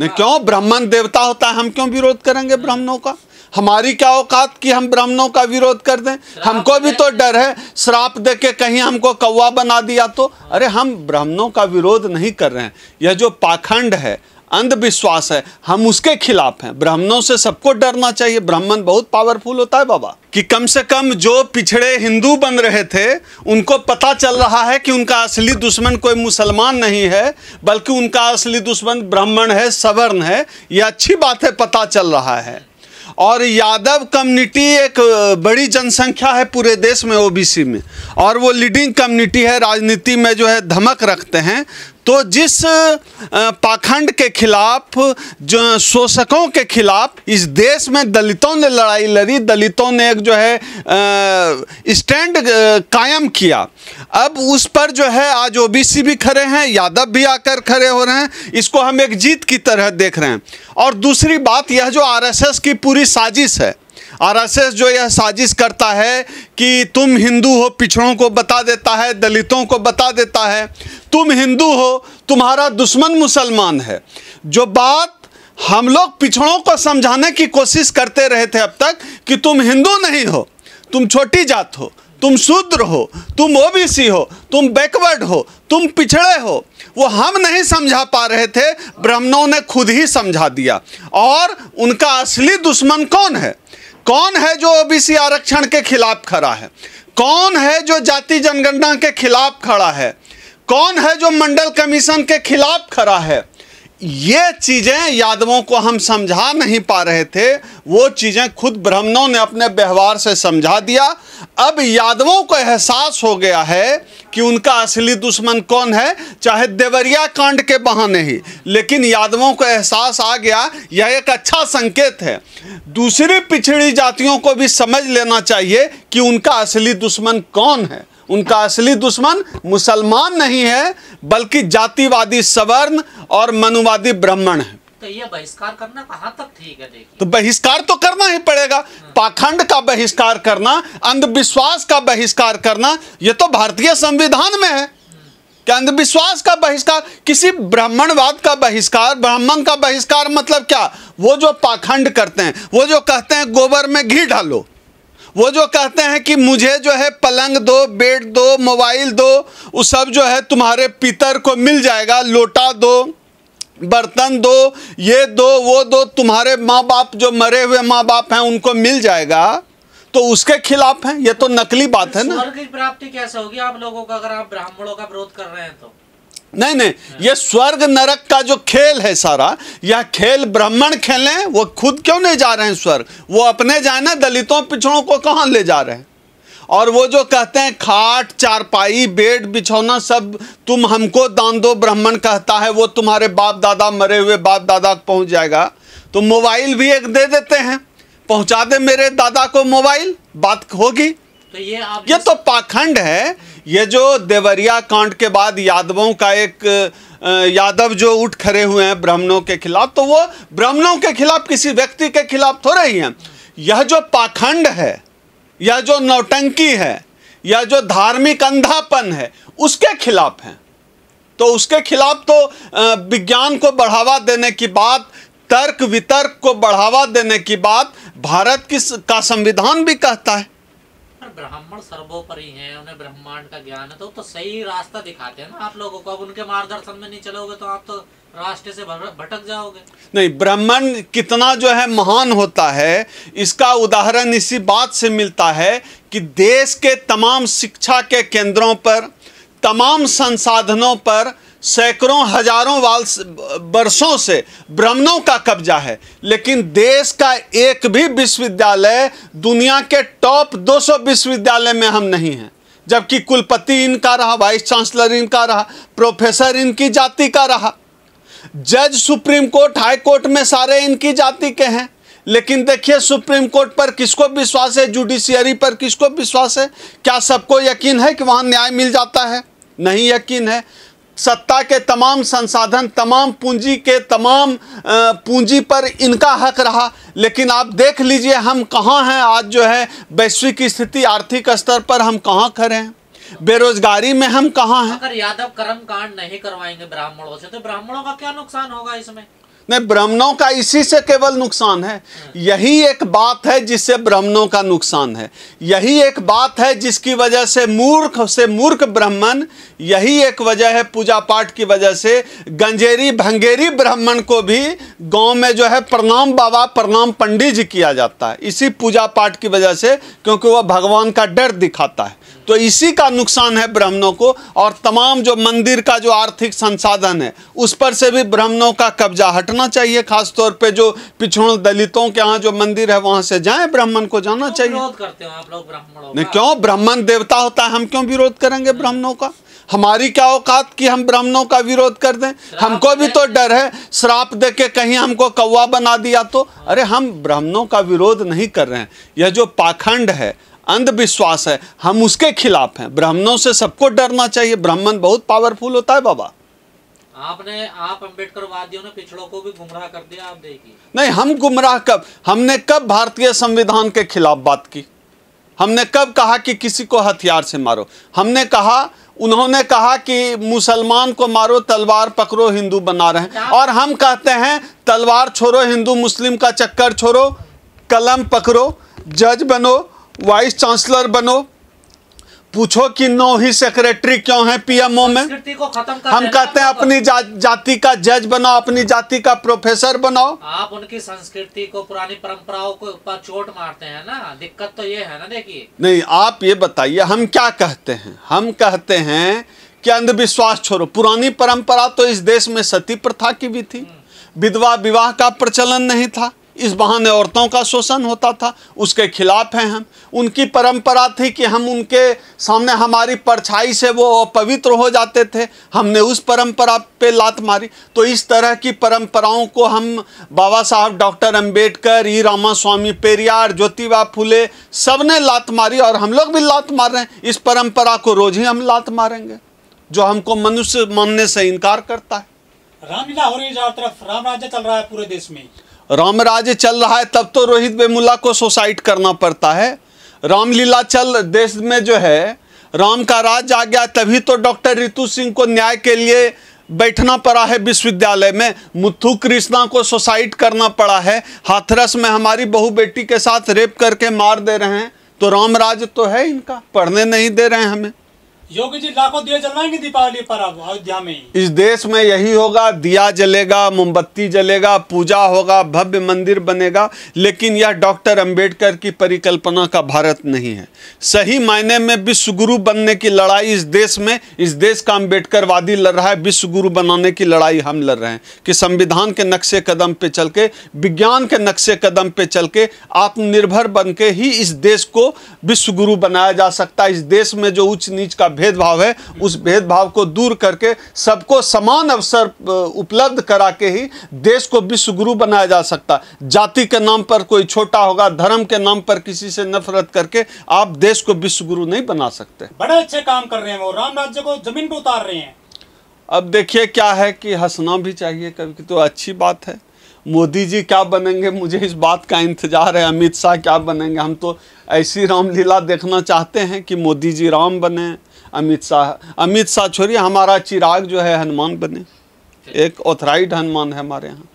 नहीं क्यों ब्राह्मण देवता होता है हम क्यों विरोध करेंगे ब्राह्मणों का हमारी क्या औकात कि हम ब्राह्मणों का विरोध कर दें हमको भी तो डर है श्राप दे के कहीं हमको कौवा बना दिया तो अरे हम ब्राह्मणों का विरोध नहीं कर रहे हैं यह जो पाखंड है अंधविश्वास है हम उसके खिलाफ हैं ब्राह्मणों से सबको डरना चाहिए ब्राह्मण बहुत पावरफुल होता है बाबा कि कम से कम जो पिछड़े हिंदू बन रहे थे उनको पता चल रहा है कि उनका असली दुश्मन कोई मुसलमान नहीं है बल्कि उनका असली दुश्मन ब्राह्मण है सवर्ण है यह अच्छी बात है पता चल रहा है और यादव कम्युनिटी एक बड़ी जनसंख्या है पूरे देश में ओबीसी में और वो लीडिंग कम्युनिटी है राजनीति में जो है धमक रखते हैं तो जिस पाखंड के खिलाफ जो शोषकों के खिलाफ इस देश में दलितों ने लड़ाई लड़ी दलितों ने एक जो है स्टैंड कायम किया अब उस पर जो है आज ओबीसी भी खड़े हैं यादव भी आकर खड़े हो रहे हैं इसको हम एक जीत की तरह देख रहे हैं और दूसरी बात यह जो आरएसएस की पूरी साजिश है आरएसएस जो यह साजिश करता है कि तुम हिंदू हो पिछड़ों को बता देता है दलितों को बता देता है तुम हिंदू हो तुम्हारा दुश्मन मुसलमान है जो बात हम लोग पिछड़ों को समझाने की कोशिश करते रहे थे अब तक कि तुम हिंदू नहीं हो तुम छोटी जात हो तुम शूद्र हो तुम ओबीसी हो तुम बैकवर्ड हो तुम पिछड़े हो वो हम नहीं समझा पा रहे थे ब्राह्मणों ने खुद ही समझा दिया और उनका असली दुश्मन कौन है कौन है जो ओबीसी आरक्षण के खिलाफ खड़ा है कौन है जो जाति जनगणना के खिलाफ खड़ा है कौन है जो मंडल कमीशन के खिलाफ खड़ा है ये चीज़ें यादवों को हम समझा नहीं पा रहे थे वो चीज़ें खुद ब्राह्मणों ने अपने व्यवहार से समझा दिया अब यादवों को एहसास हो गया है कि उनका असली दुश्मन कौन है चाहे देवरिया कांड के बहाने ही लेकिन यादवों को एहसास आ गया यह एक अच्छा संकेत है दूसरी पिछड़ी जातियों को भी समझ लेना चाहिए कि उनका असली दुश्मन कौन है उनका असली दुश्मन मुसलमान नहीं है बल्कि जातिवादी सवर्ण और मनुवादी ब्राह्मण है तो ये बहिष्कार करना कहां तक ठीक है देखिए तो बहिष्कार तो करना ही पड़ेगा पाखंड का बहिष्कार करना अंधविश्वास का बहिष्कार करना ये तो भारतीय संविधान में है कि अंधविश्वास का बहिष्कार किसी ब्राह्मणवाद का बहिष्कार ब्राह्मण का बहिष्कार मतलब क्या वो जो पाखंड करते हैं वो जो कहते हैं गोबर में घी डालो वो जो कहते हैं कि मुझे जो है पलंग दो बेड दो मोबाइल दो वो सब जो है तुम्हारे पितर को मिल जाएगा लोटा दो बर्तन दो ये दो वो दो तुम्हारे माँ बाप जो मरे हुए माँ बाप हैं उनको मिल जाएगा तो उसके खिलाफ है ये तो नकली बात है ना स्वर्ग की प्राप्ति कैसे होगी आप लोगों का अगर आप ब्राह्मणों का विरोध कर रहे हैं तो नहीं नहीं ये स्वर्ग नरक का जो खेल है सारा यह खेल ब्राह्मण खेलें वो खुद क्यों नहीं जा रहे हैं स्वर्ग वो अपने ना दलितों पिछड़ों को कहाँ ले जा रहे हैं और वो जो कहते हैं खाट चारपाई बेड बिछौना सब तुम हमको दान दो ब्राह्मण कहता है वो तुम्हारे बाप दादा मरे हुए बाप दादा पहुंच जाएगा तो मोबाइल भी एक दे देते हैं पहुंचा दे मेरे दादा को मोबाइल बात होगी तो ये आप ये तो पाखंड है ये जो देवरिया कांड के बाद यादवों का एक यादव जो उठ खड़े हुए हैं ब्राह्मणों के खिलाफ तो वो ब्राह्मणों के खिलाफ किसी व्यक्ति के खिलाफ थो रही हैं यह जो पाखंड है यह जो नौटंकी है या जो धार्मिक अंधापन है उसके खिलाफ हैं तो उसके खिलाफ तो विज्ञान को बढ़ावा देने की बात तर्क वितर्क को बढ़ावा देने की बात भारत की का संविधान भी कहता है ब्राह्मण सर्वोपरि हैं उन्हें ब्रह्मांड का ज्ञान है तो तो सही रास्ता दिखाते हैं ना आप लोगों को अब उनके मार्गदर्शन में नहीं चलोगे तो आप तो रास्ते से भटक जाओगे नहीं ब्राह्मण कितना जो है महान होता है इसका उदाहरण इसी बात से मिलता है कि देश के तमाम शिक्षा के केंद्रों पर तमाम संसाधनों पर सैकड़ों हजारों वाल वर्षों से ब्राह्मणों का कब्जा है लेकिन देश का एक भी विश्वविद्यालय दुनिया के टॉप 200 विश्वविद्यालय में हम नहीं हैं जबकि कुलपति इनका रहा वाइस चांसलर इनका रहा प्रोफेसर इनकी जाति का रहा जज सुप्रीम कोर्ट हाई कोर्ट में सारे इनकी जाति के हैं लेकिन देखिए सुप्रीम कोर्ट पर किसको विश्वास है जुडिशियरी पर किसको विश्वास है क्या सबको यकीन है कि वहाँ न्याय मिल जाता है नहीं यकीन है सत्ता के तमाम संसाधन तमाम पूंजी के तमाम पूंजी पर इनका हक रहा लेकिन आप देख लीजिए हम कहाँ हैं आज जो है वैश्विक स्थिति आर्थिक स्तर पर हम कहाँ खड़े हैं बेरोजगारी में हम कहाँ हैं अगर यादव कर्म कांड नहीं करवाएंगे ब्राह्मणों से तो ब्राह्मणों का क्या नुकसान होगा इसमें नहीं ब्राह्मणों का इसी से केवल नुकसान है यही एक बात है जिससे ब्राह्मणों का नुकसान है यही एक बात है जिसकी वजह से मूर्ख से मूर्ख ब्राह्मण यही एक वजह है पूजा पाठ की वजह से गंजेरी भंगेरी ब्राह्मण को भी गांव में जो है प्रणाम बाबा प्रणाम पंडित जी किया जाता है इसी पूजा पाठ की वजह से क्योंकि वह भगवान का डर दिखाता है तो इसी का नुकसान है ब्राह्मणों को और तमाम जो मंदिर का जो आर्थिक संसाधन है उस पर से भी ब्राह्मणों का कब्जा हटना चाहिए खासतौर पे जो पिछड़ों दलितों के यहाँ जो मंदिर है वहां से जाएं ब्राह्मण को जाना चाहिए करते आप लोग ब्राह्मणों नहीं क्यों ब्राह्मण देवता होता है हम क्यों विरोध करेंगे हम्म। ब्राह्मणों का हमारी क्या औकात कि हम ब्राह्मणों का विरोध कर दें हमको भी तो डर है श्राप दे के कहीं हमको कौवा बना दिया तो अरे हम ब्राह्मणों का विरोध नहीं कर रहे हैं यह जो पाखंड है अंधविश्वास है हम उसके खिलाफ हैं ब्राह्मणों से सबको डरना चाहिए ब्राह्मण बहुत पावरफुल होता है बाबा आपने आप अम्बेडकर वादियों ने पिछड़ों को भी गुमराह कर दिया आप देखिए नहीं हम गुमराह कब हमने कब भारतीय संविधान के खिलाफ बात की हमने कब कहा कि किसी को हथियार से मारो हमने कहा उन्होंने कहा कि मुसलमान को मारो तलवार पकड़ो हिंदू बना रहे हैं और हम कहते हैं तलवार छोड़ो हिंदू मुस्लिम का चक्कर छोड़ो कलम पकड़ो जज बनो वाइस चांसलर बनो पूछो कि नौ ही सेक्रेटरी क्यों है पीएमओ में हम कहते हैं अपनी जा, जाति का जज बनाओ अपनी जाति का प्रोफेसर बनाओ आप उनकी संस्कृति को पुरानी परंपराओं को ऊपर चोट मारते हैं ना दिक्कत तो ये है ना देखिए नहीं आप ये बताइए हम क्या कहते हैं हम कहते हैं कि अंधविश्वास छोड़ो पुरानी परंपरा तो इस देश में सती प्रथा की भी थी हम्म। विधवा विवाह का प्रचलन नहीं था इस बहाने औरतों का शोषण होता था उसके खिलाफ हैं हम उनकी परंपरा थी कि हम उनके सामने हमारी परछाई से वो पवित्र हो जाते थे हमने उस परंपरा पे लात मारी तो इस तरह की परंपराओं को हम बाबा साहब डॉक्टर अंबेडकर ई रामा स्वामी पेरियार ज्योतिबा फुले सब ने लात मारी और हम लोग भी लात मार रहे हैं इस परम्परा को रोज़ ही हम लात मारेंगे जो हमको मनुष्य मानने से इनकार करता है रामलीला हो रही है चारों तरफ राम राज्य चल रहा है पूरे देश में रामराज चल रहा है तब तो रोहित बेमुला को सुसाइड करना पड़ता है रामलीला चल देश में जो है राम का राज आ गया तभी तो डॉक्टर रितु सिंह को न्याय के लिए बैठना पड़ा है विश्वविद्यालय में मुथु कृष्णा को सुसाइड करना पड़ा है हाथरस में हमारी बहू बेटी के साथ रेप करके मार दे रहे हैं तो रामराज तो है इनका पढ़ने नहीं दे रहे हैं हमें योगी जी लाखों दिए जलवाएंगे दीपावली पर अब अयोध्या में इस देश में यही होगा दिया जलेगा मोमबत्ती जलेगा पूजा होगा भव्य मंदिर बनेगा लेकिन यह डॉक्टर अंबेडकर की परिकल्पना का भारत नहीं है सही मायने में विश्वगुरु बनने की लड़ाई इस देश में इस देश का अम्बेडकर वादी लड़ रहा है विश्वगुरु बनाने की लड़ाई हम लड़ रहे हैं कि संविधान के नक्शे कदम पे चल के विज्ञान के नक्शे कदम पे चल के आत्मनिर्भर बन के ही इस देश को विश्वगुरु बनाया जा सकता है इस देश में जो उच्च नीच का भेदभाव है उस भेदभाव को दूर करके सबको समान अवसर उपलब्ध करा के ही देश को विश्व गुरु बनाया जा सकता जाति के नाम पर कोई छोटा होगा धर्म के नाम पर किसी से नफरत करके आप देश को विश्व गुरु नहीं बना सकते बड़े अच्छे काम कर रहे हैं वो राम राज्य को जमीन पर उतार रहे हैं अब देखिए क्या है कि हंसना भी चाहिए कभी तो अच्छी बात है मोदी जी क्या बनेंगे मुझे इस बात का इंतजार है अमित शाह क्या बनेंगे हम तो ऐसी रामलीला देखना चाहते हैं कि मोदी जी राम बने अमित शाह अमित शाह छोड़िए हमारा चिराग जो है हनुमान बने एक ऑथराइड हनुमान है हमारे यहाँ